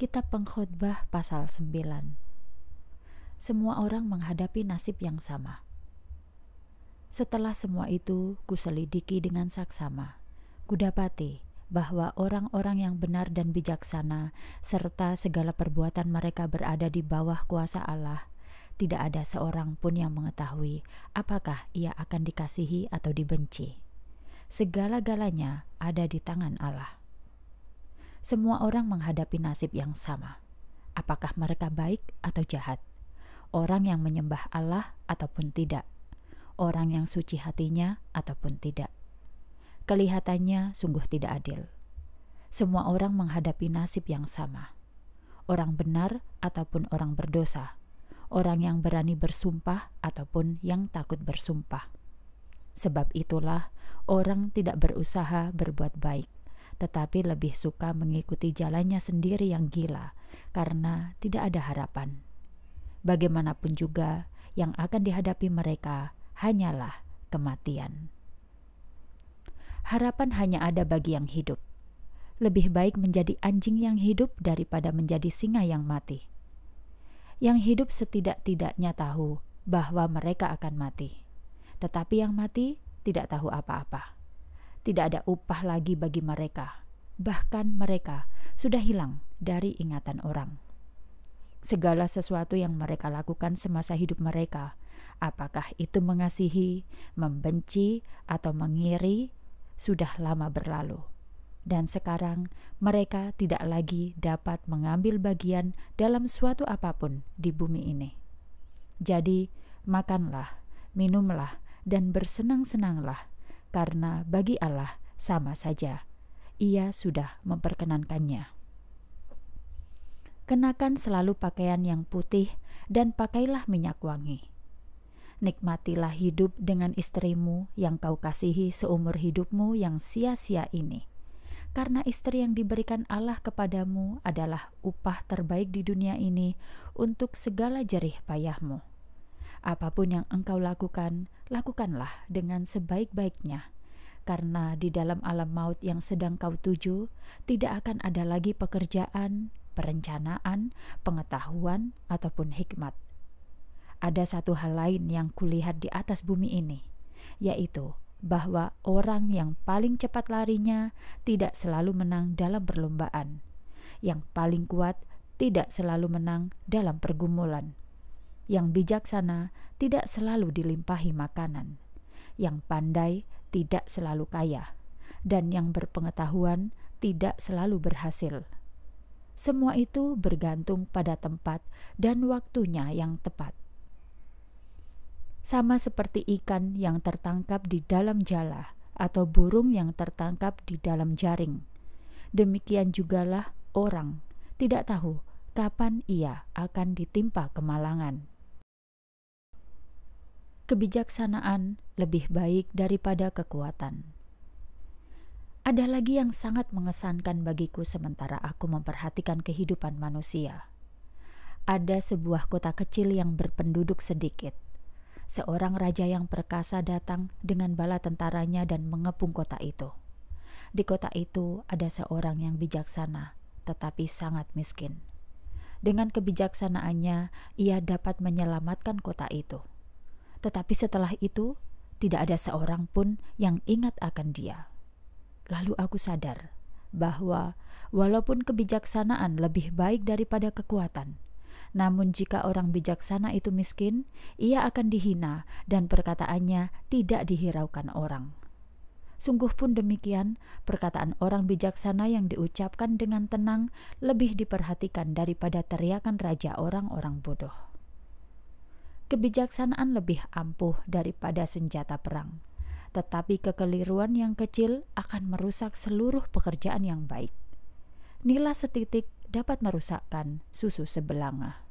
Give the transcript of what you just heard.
Kitab Pengkhotbah pasal 9. Semua orang menghadapi nasib yang sama. Setelah semua itu, ku selidiki dengan saksama. Kudapati bahwa orang-orang yang benar dan bijaksana serta segala perbuatan mereka berada di bawah kuasa Allah. Tidak ada seorang pun yang mengetahui apakah ia akan dikasihi atau dibenci. Segala-galanya ada di tangan Allah. Semua orang menghadapi nasib yang sama. Apakah mereka baik atau jahat? Orang yang menyembah Allah ataupun tidak? Orang yang suci hatinya ataupun tidak? Kelihatannya sungguh tidak adil. Semua orang menghadapi nasib yang sama. Orang benar ataupun orang berdosa, orang yang berani bersumpah ataupun yang takut bersumpah. Sebab itulah orang tidak berusaha berbuat baik, tetapi lebih suka mengikuti jalannya sendiri yang gila karena tidak ada harapan. Bagaimanapun juga, yang akan dihadapi mereka hanyalah kematian. Harapan hanya ada bagi yang hidup. Lebih baik menjadi anjing yang hidup daripada menjadi singa yang mati. Yang hidup setidak-tidaknya tahu bahwa mereka akan mati, tetapi yang mati tidak tahu apa-apa tidak ada upah lagi bagi mereka. Bahkan mereka sudah hilang dari ingatan orang. Segala sesuatu yang mereka lakukan semasa hidup mereka, apakah itu mengasihi, membenci, atau mengiri, sudah lama berlalu. Dan sekarang mereka tidak lagi dapat mengambil bagian dalam suatu apapun di bumi ini. Jadi, makanlah, minumlah, dan bersenang-senanglah karena bagi Allah sama saja. Ia sudah memperkenankannya. Kenakan selalu pakaian yang putih dan pakailah minyak wangi. Nikmatilah hidup dengan istrimu yang kau kasihi seumur hidupmu yang sia-sia ini. Karena istri yang diberikan Allah kepadamu adalah upah terbaik di dunia ini untuk segala jerih payahmu Apapun yang engkau lakukan, lakukanlah dengan sebaik-baiknya, karena di dalam alam maut yang sedang kau tuju tidak akan ada lagi pekerjaan, perencanaan, pengetahuan, ataupun hikmat. Ada satu hal lain yang kulihat di atas bumi ini, yaitu bahwa orang yang paling cepat larinya tidak selalu menang dalam perlombaan, yang paling kuat tidak selalu menang dalam pergumulan yang bijaksana tidak selalu dilimpahi makanan. Yang pandai tidak selalu kaya. Dan yang berpengetahuan tidak selalu berhasil. Semua itu bergantung pada tempat dan waktunya yang tepat. Sama seperti ikan yang tertangkap di dalam jala atau burung yang tertangkap di dalam jaring. Demikian jugalah orang tidak tahu kapan ia akan ditimpa kemalangan kebijaksanaan lebih baik daripada kekuatan. Ada lagi yang sangat mengesankan bagiku sementara aku memperhatikan kehidupan manusia. Ada sebuah kota kecil yang berpenduduk sedikit. Seorang raja yang perkasa datang dengan bala tentaranya dan mengepung kota itu. Di kota itu ada seorang yang bijaksana, tetapi sangat miskin. Dengan kebijaksanaannya, ia dapat menyelamatkan kota itu tetapi setelah itu, tidak ada seorang pun yang ingat akan dia. Lalu aku sadar bahwa walaupun kebijaksanaan lebih baik daripada kekuatan, namun jika orang bijaksana itu miskin, ia akan dihina dan perkataannya tidak dihiraukan orang. Sungguh pun demikian, perkataan orang bijaksana yang diucapkan dengan tenang lebih diperhatikan daripada teriakan raja orang-orang bodoh kebijaksanaan lebih ampuh daripada senjata perang, tetapi kekeliruan yang kecil akan merusak seluruh pekerjaan yang baik. Nila setitik dapat merusakkan susu sebelanga.